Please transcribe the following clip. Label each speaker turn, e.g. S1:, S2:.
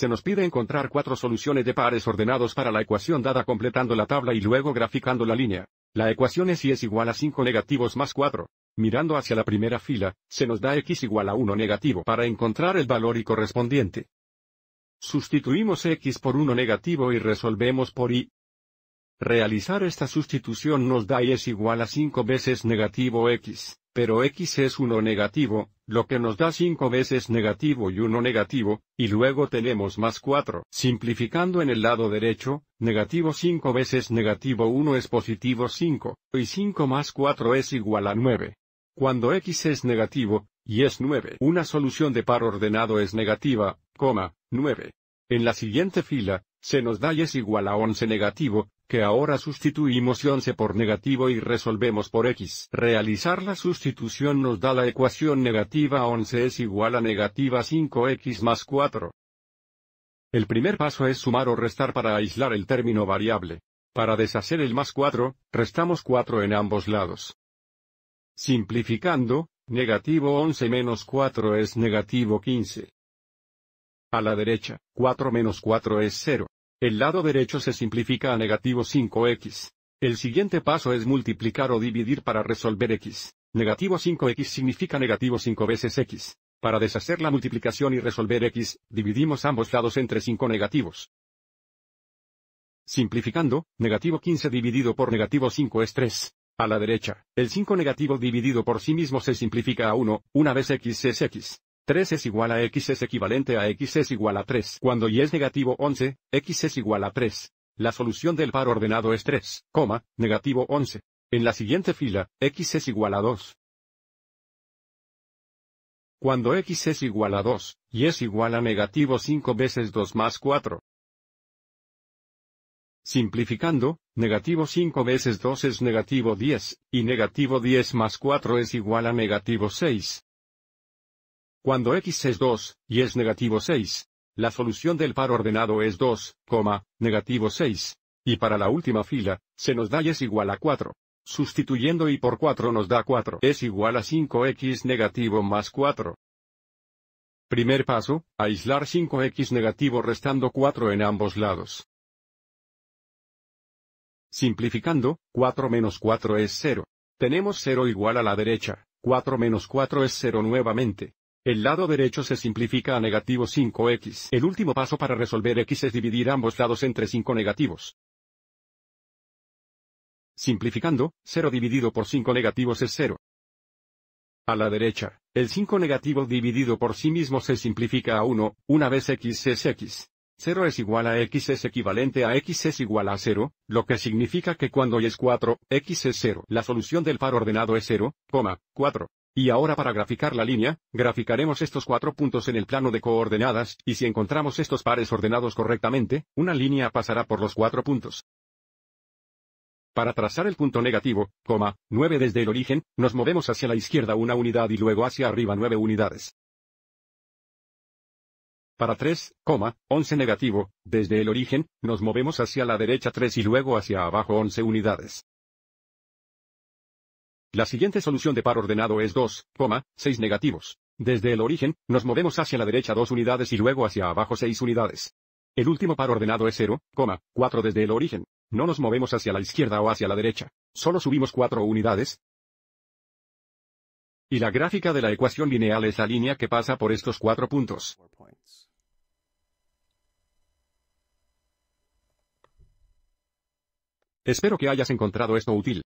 S1: Se nos pide encontrar cuatro soluciones de pares ordenados para la ecuación dada completando la tabla y luego graficando la línea. La ecuación es y es igual a 5 negativos más 4. Mirando hacia la primera fila, se nos da x igual a 1 negativo para encontrar el valor y correspondiente. Sustituimos x por 1 negativo y resolvemos por y. Realizar esta sustitución nos da y es igual a 5 veces negativo x, pero x es 1 negativo, lo que nos da 5 veces negativo y 1 negativo, y luego tenemos más 4. Simplificando en el lado derecho, negativo 5 veces negativo 1 es positivo 5, y 5 más 4 es igual a 9. Cuando x es negativo, y es 9, una solución de par ordenado es negativa, coma, 9. En la siguiente fila, se nos da y es igual a 11 negativo, que ahora sustituimos 11 por negativo y resolvemos por x. Realizar la sustitución nos da la ecuación negativa 11 es igual a negativa 5x más 4. El primer paso es sumar o restar para aislar el término variable. Para deshacer el más 4, restamos 4 en ambos lados. Simplificando, negativo 11 menos 4 es negativo 15. A la derecha, 4 menos 4 es 0. El lado derecho se simplifica a negativo 5x. El siguiente paso es multiplicar o dividir para resolver x. Negativo 5x significa negativo 5 veces x. Para deshacer la multiplicación y resolver x, dividimos ambos lados entre 5 negativos. Simplificando, negativo 15 dividido por negativo 5 es 3. A la derecha, el 5 negativo dividido por sí mismo se simplifica a 1, una vez x es x. 3 es igual a x es equivalente a x es igual a 3. Cuando y es negativo 11, x es igual a 3. La solución del par ordenado es 3, negativo 11. En la siguiente fila, x es igual a 2. Cuando x es igual a 2, y es igual a negativo 5 veces 2 más 4. Simplificando, negativo 5 veces 2 es negativo 10, y negativo 10 más 4 es igual a negativo 6 cuando x es 2, y es negativo 6. La solución del par ordenado es 2, negativo 6. Y para la última fila, se nos da y es igual a 4. Sustituyendo y por 4 nos da 4. Es igual a 5x negativo más 4. Primer paso, aislar 5x negativo restando 4 en ambos lados. Simplificando, 4 menos 4 es 0. Tenemos 0 igual a la derecha, 4 menos 4 es 0 nuevamente. El lado derecho se simplifica a negativo 5x. El último paso para resolver x es dividir ambos lados entre 5 negativos. Simplificando, 0 dividido por 5 negativos es 0. A la derecha, el 5 negativo dividido por sí mismo se simplifica a 1, una vez x es x. 0 es igual a x es equivalente a x es igual a 0, lo que significa que cuando y es 4, x es 0. La solución del par ordenado es 0, 4. Y ahora para graficar la línea, graficaremos estos cuatro puntos en el plano de coordenadas, y si encontramos estos pares ordenados correctamente, una línea pasará por los cuatro puntos. Para trazar el punto negativo, coma, 9 desde el origen, nos movemos hacia la izquierda una unidad y luego hacia arriba 9 unidades. Para 3, 11 negativo, desde el origen, nos movemos hacia la derecha 3 y luego hacia abajo 11 unidades. La siguiente solución de par ordenado es 2, negativos. Desde el origen, nos movemos hacia la derecha 2 unidades y luego hacia abajo 6 unidades. El último par ordenado es 0, desde el origen. No nos movemos hacia la izquierda o hacia la derecha. Solo subimos 4 unidades. Y la gráfica de la ecuación lineal es la línea que pasa por estos cuatro puntos. Espero que hayas encontrado esto útil.